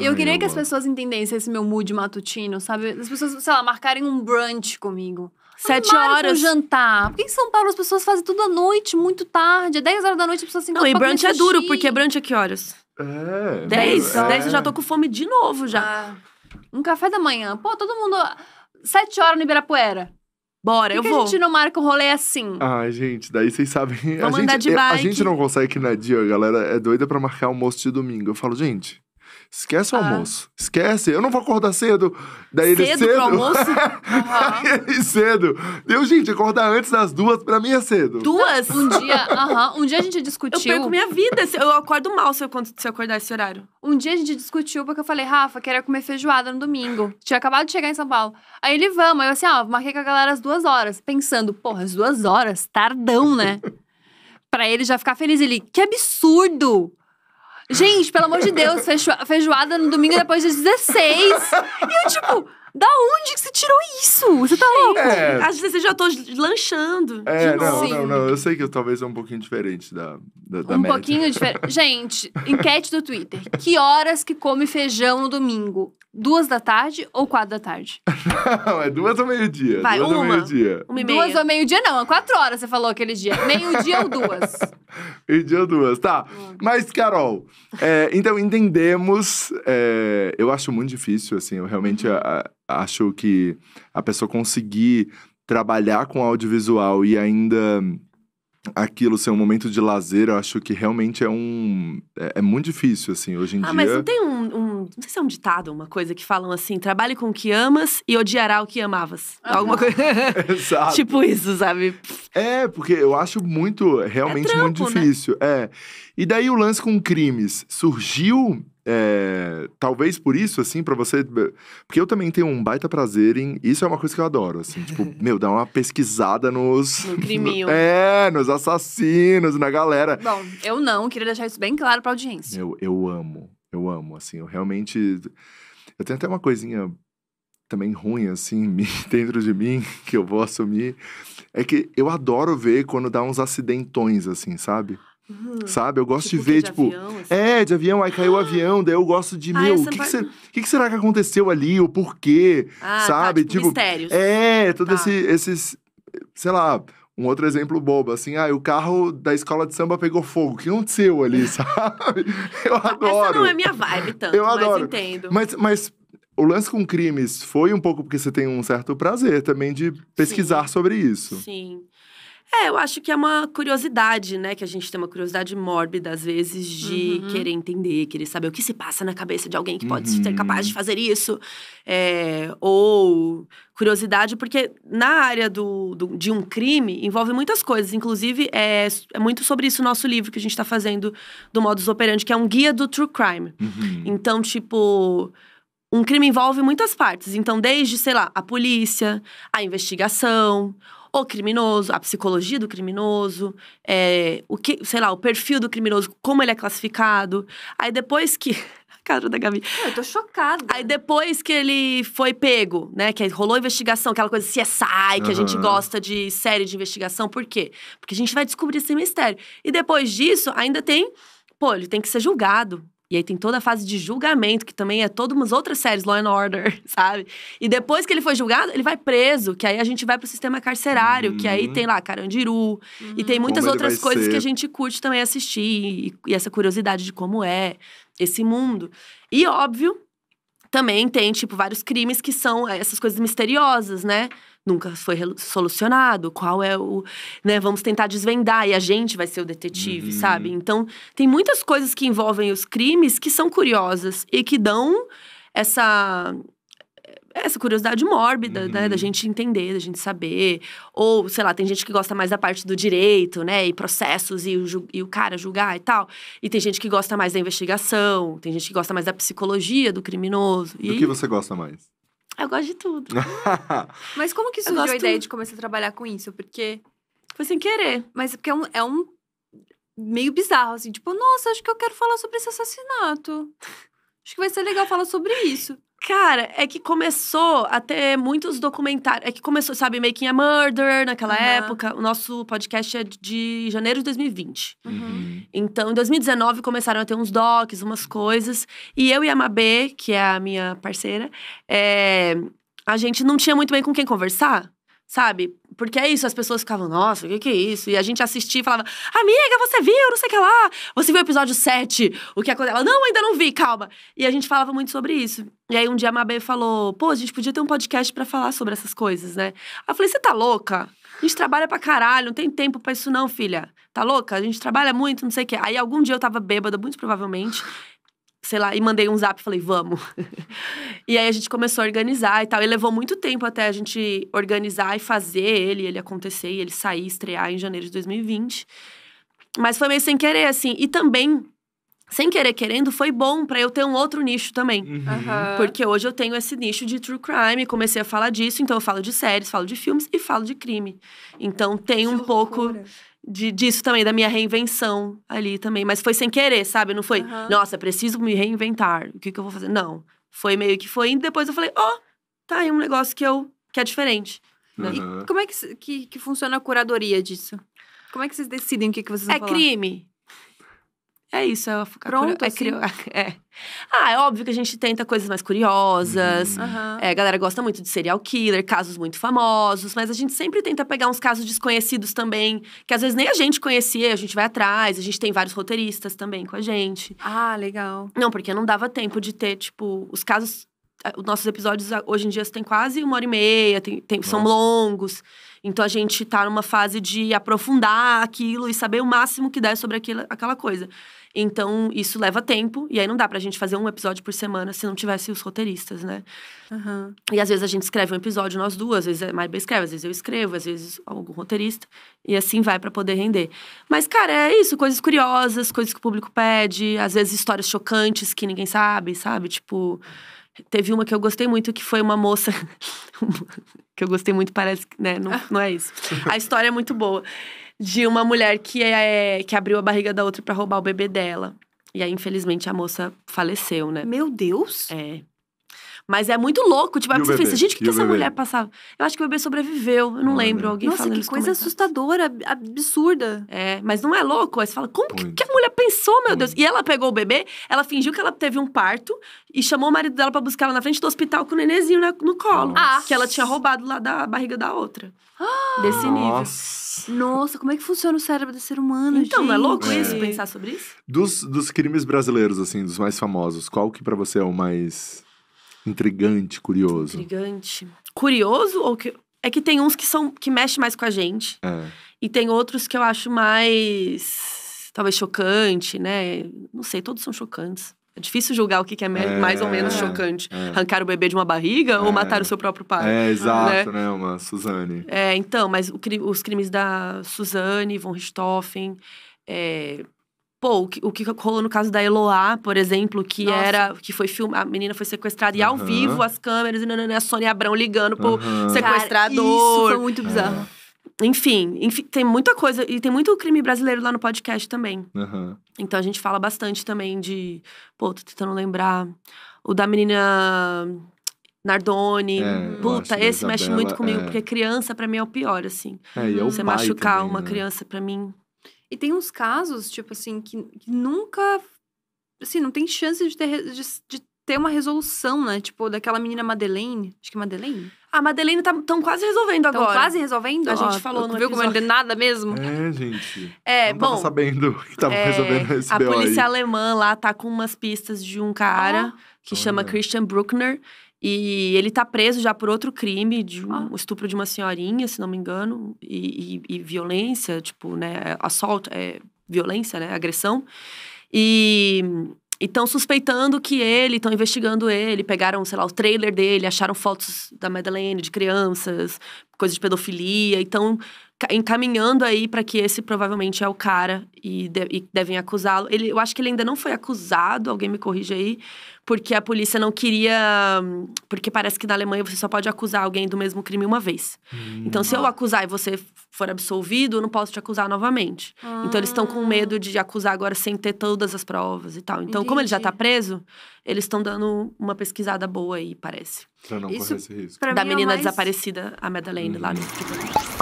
eu queria que as pessoas entendessem esse meu mood matutino, sabe? As pessoas, sei lá, marcarem um brunch comigo. Sete Amaro horas. Um jantar. Porque em São Paulo as pessoas fazem tudo à noite, muito tarde. É 10 horas da noite as pessoas se encontram. Não, e brunch é duro, porque brunch é que horas? É. 10? É. 10 eu já tô com fome de novo já. Ah, um café da manhã. Pô, todo mundo. sete horas no Ibirapuera. Bora, que eu que vou. a gente não marca o um rolê assim? Ah, gente, daí vocês sabem. Vamos a gente, andar de é, bike. A gente não consegue na dia, a galera é doida pra marcar almoço de domingo. Eu falo, gente, Esquece o ah. almoço. Esquece. Eu não vou acordar cedo. Daí cedo ele cedo. Pro almoço? uhum. cedo. Eu, gente, acordar antes das duas, pra mim é cedo. Duas? Um dia, uhum. um dia a gente discutiu. Eu perco minha vida. Eu acordo mal se eu, se eu acordar esse horário. Um dia a gente discutiu porque eu falei, Rafa, queria comer feijoada no domingo. Tinha acabado de chegar em São Paulo. Aí ele, vamos. Aí eu assim, ó, marquei com a galera as duas horas. Pensando, porra, as duas horas? Tardão, né? pra ele já ficar feliz. Ele, que absurdo! Gente, pelo amor de Deus, feijoada no domingo é depois das 16. E eu, tipo, da onde que você tirou isso? Você tá louco? É... Às vezes eu já tô lanchando. É, não, não, não. Eu sei que eu, talvez é um pouquinho diferente da, da, da Um média. pouquinho diferente. Gente, enquete do Twitter. Que horas que come feijão no domingo? Duas da tarde ou quatro da tarde? não, é duas ou meio-dia. Vai, duas uma, ou meio-dia. Uma e meia. Duas ou meio-dia não, é quatro horas você falou aquele dia. Meio-dia ou duas. meio-dia ou duas, tá. Hum. Mas, Carol, é, então entendemos. É, eu acho muito difícil, assim, eu realmente uhum. a, a, acho que a pessoa conseguir trabalhar com audiovisual e ainda aquilo ser um momento de lazer, eu acho que realmente é um. É, é muito difícil, assim, hoje em ah, dia. Ah, mas não tem um, um, Não sei se é um ditado, uma coisa que falam assim: trabalhe com o que amas e odiará o que amavas. Alguma coisa. Exato. tipo isso, sabe? É, porque eu acho muito. Realmente é trampo, muito né? difícil. Né? É. E daí o lance com crimes surgiu é, talvez por isso, assim, para você. Porque eu também tenho um baita prazer em. Isso é uma coisa que eu adoro, assim. Tipo, meu, dar uma pesquisada nos. No criminho. No, é, nos assassinos, na galera. Bom, eu não, queria deixar isso bem claro pra audiência. Eu, eu amo, eu amo, assim. Eu realmente. Eu tenho até uma coisinha também ruim, assim, dentro de mim, que eu vou assumir. É que eu adoro ver quando dá uns acidentões, assim, sabe? Uhum. Sabe? Eu gosto tipo de ver, de tipo. Avião, assim. É, de avião, aí caiu o avião, daí eu gosto de, ah, meu, o que, parte... que, que, será que aconteceu ali? O porquê? Ah, tá, sabe? Tá, tipo, tipo mistérios. É, todo tá. esse, esses. Sei lá, um outro exemplo bobo, assim, ah, o carro da escola de samba pegou fogo. O que aconteceu ali, sabe? Eu adoro. Essa não é minha vibe tanto, eu adoro. mas entendo. Mas, mas o lance com crimes foi um pouco porque você tem um certo prazer também de pesquisar Sim. sobre isso. Sim. É, eu acho que é uma curiosidade, né? Que a gente tem uma curiosidade mórbida, às vezes, de uhum. querer entender, querer saber o que se passa na cabeça de alguém que pode uhum. ser capaz de fazer isso. É, ou curiosidade, porque na área do, do, de um crime envolve muitas coisas. Inclusive, é, é muito sobre isso o nosso livro que a gente está fazendo do modus operandi, que é um guia do true crime. Uhum. Então, tipo. Um crime envolve muitas partes, então, desde, sei lá, a polícia, a investigação, o criminoso, a psicologia do criminoso, é, o que, sei lá, o perfil do criminoso, como ele é classificado. Aí depois que. A cara da Gabi. Eu tô chocada. Aí depois que ele foi pego, né? Que rolou investigação, aquela coisa CSI, uhum. que a gente gosta de série de investigação. Por quê? Porque a gente vai descobrir esse mistério. E depois disso, ainda tem. Pô, ele tem que ser julgado. E aí tem toda a fase de julgamento, que também é todas umas outras séries, Law and Order, sabe? E depois que ele foi julgado, ele vai preso, que aí a gente vai pro sistema carcerário, uhum. que aí uhum. tem lá Carandiru, uhum. e tem uhum. muitas outras coisas ser. que a gente curte também assistir, e, e essa curiosidade de como é esse mundo. E óbvio também tem, tipo, vários crimes que são eh, essas coisas misteriosas, né? Nunca foi solucionado, qual é o. né? Vamos tentar desvendar e a gente vai ser o detetive, uhum. sabe? Então, tem muitas coisas que envolvem os crimes que são curiosas e que dão essa essa curiosidade mórbida, uhum. né? Da uhum. gente entender, da gente saber. Ou, sei lá, tem gente que gosta mais da parte do direito, né? E processos e o, e o cara julgar e tal. E tem gente que gosta mais da investigação, tem gente que gosta mais da psicologia do criminoso. E... Do que você gosta mais? Eu gosto de tudo. Mas como que surgiu a ideia tudo. de começar a trabalhar com isso? Porque. Foi sem querer. Mas é porque é um, é um meio bizarro, assim, tipo, nossa, acho que eu quero falar sobre esse assassinato. Acho que vai ser legal falar sobre isso. Cara, é que começou a ter muitos documentários. É que começou, sabe, Making a Murder naquela uhum. época. O nosso podcast é de janeiro de 2020. Uhum. Então, em 2019, começaram a ter uns docs, umas coisas. E eu e a Mabê, que é a minha parceira, é... a gente não tinha muito bem com quem conversar sabe? Porque é isso, as pessoas ficavam, nossa, o que, que é isso? E a gente assistia e falava, amiga, você viu, não sei o que lá, você viu o episódio 7, o que aconteceu? Ela, não, ainda não vi, calma. E a gente falava muito sobre isso. E aí um dia a Mabê falou, pô, a gente podia ter um podcast para falar sobre essas coisas, né? Eu falei, você tá louca? A gente trabalha pra caralho, não tem tempo pra isso não, filha. Tá louca? A gente trabalha muito, não sei o que. Aí algum dia eu tava bêbada, muito provavelmente, sei lá, e mandei um zap, e falei, vamos. e aí a gente começou a organizar e tal. E levou muito tempo até a gente organizar e fazer ele, ele acontecer e ele sair, estrear em janeiro de 2020. Mas foi meio sem querer, assim. E também, sem querer querendo, foi bom para eu ter um outro nicho também. Uhum. Porque hoje eu tenho esse nicho de true crime, comecei a falar disso, então eu falo de séries, falo de filmes e falo de crime. Então tem que um loucura. pouco de, disso também, da minha reinvenção ali também. Mas foi sem querer, sabe? Não foi, uhum. nossa, preciso me reinventar. O que, que eu vou fazer? Não. Foi meio que foi. E depois eu falei, ó, oh, tá aí um negócio que eu que é diferente. Uhum. E como é que, que, que, funciona a curadoria disso? Como é que vocês decidem o que, que vocês é vão É crime. É isso, é a, Pronto, é assim? curi... assim. é, Ah, é óbvio que a gente tenta coisas mais curiosas. Uhum. É, a galera gosta muito de serial killer, casos muito famosos, mas a gente sempre tenta pegar uns casos desconhecidos também, que às vezes nem a gente conhecia, a gente vai atrás, a gente tem vários roteiristas também com a gente. Ah, legal. Não, porque não dava tempo de ter, tipo, os casos os nossos episódios hoje em dia têm quase uma hora e meia, tem, tem, são longos. Então a gente está numa fase de aprofundar aquilo e saber o máximo que der sobre aquilo, aquela coisa. Então isso leva tempo, e aí não dá para a gente fazer um episódio por semana se não tivesse os roteiristas, né? Uhum. E às vezes a gente escreve um episódio, nós duas, às vezes a é Maribel escreve, às vezes eu escrevo, às vezes algum roteirista, e assim vai para poder render. Mas, cara, é isso, coisas curiosas, coisas que o público pede, às vezes histórias chocantes que ninguém sabe, sabe? Tipo. Teve uma que eu gostei muito, que foi uma moça. que eu gostei muito, parece que. Né? Não, não é isso. A história é muito boa. De uma mulher que, é, é que abriu a barriga da outra para roubar o bebê dela. E aí, infelizmente, a moça faleceu, né? Meu Deus! É. Mas é muito louco. Tipo, é o que você fez? pensa, gente, o que, que essa bebê? mulher passava? Eu acho que o bebê sobreviveu. Eu não, não lembro. Bebê. Alguém Nossa, que coisa assustadora, absurda. É, mas não é louco? Aí você fala, como que, que, a mulher pensou, meu Deus? E ela pegou o bebê, ela fingiu que ela teve um parto e chamou o marido dela para buscar ela na frente do hospital com o nenenzinho no colo. Nossa. Que ela tinha roubado lá da barriga da outra. Ah, desse nível. Nossa. Nossa, como é que funciona o cérebro do ser humano, Então, gente? não é louco isso, é. pensar sobre isso? Dos, dos crimes brasileiros, assim, dos mais famosos, qual que para você é o mais Intrigante, curioso. Intrigante. Curioso ou que. É que tem uns que são que mexe mais com a gente. É. E tem outros que eu acho mais talvez chocante, né? Não sei, todos são chocantes. É difícil julgar o que, é, é, mais é, ou menos chocante. É. Arrancar o bebê de uma barriga ou é. matar o seu próprio pai. É, né? exato, né, né uma Suzane. É, então, mas o, os crimes da Suzane, von Richthofen, é, Pô, o que, o que rolou no caso da Eloá, por exemplo, que Nossa. era. que foi filmada, a menina foi sequestrada e ao vivo as câmeras, e não a Sônia Abrão ligando pro uhum. sequestrador. Cara, isso foi muito bizarro. É. Enfim, enfim, tem muita coisa. E tem muito crime brasileiro lá no podcast também. Uhum. Então a gente fala bastante também de. Pô, tô tentando lembrar. O da menina. Nardone. É, Puta, esse Isabela, mexe muito comigo, é. porque criança para mim é o pior, assim. É, e é o Você pai machucar também, uma né? criança para mim e tem uns casos, tipo assim, que, que nunca. Assim, não tem chance de ter, de, de ter uma resolução, né? Tipo, daquela menina Madeleine. Acho que é Madeleine. A Madeleine tá tão quase resolvendo tão agora. quase resolvendo? A gente falou não Viu como é nada mesmo? É, gente. É, não bom. Tava sabendo que tava é, resolvendo esse A polícia aí. alemã lá tá com umas pistas de um cara ah, que olha. chama Christian Bruckner e ele tá preso já por outro crime, de um, ah. estupro de uma senhorinha, se não me engano, e, e, e violência, tipo, né? Assalto, é, violência, né? Agressão. E estão suspeitando que ele, estão investigando ele, pegaram, sei lá, o trailer dele, acharam fotos da Madeleine, de crianças, coisa de pedofilia. Então, encaminhando aí para que esse provavelmente é o cara e, de, e devem acusá-lo. Ele, eu acho que ele ainda não foi acusado, alguém me corrige aí, porque a polícia não queria. Porque parece que na Alemanha você só pode acusar alguém do mesmo crime uma vez. Hum. Então, se eu acusar e você for absolvido, eu não posso te acusar novamente. Ah. Então, eles estão com ah. medo de acusar agora sem ter todas as provas e tal. Então, Entendi. como ele já está preso, eles estão dando uma pesquisada boa aí, parece. Pra não Isso, correr esse risco. Da é menina é mais... desaparecida, a Madeleine, hum. lá no. Uhum.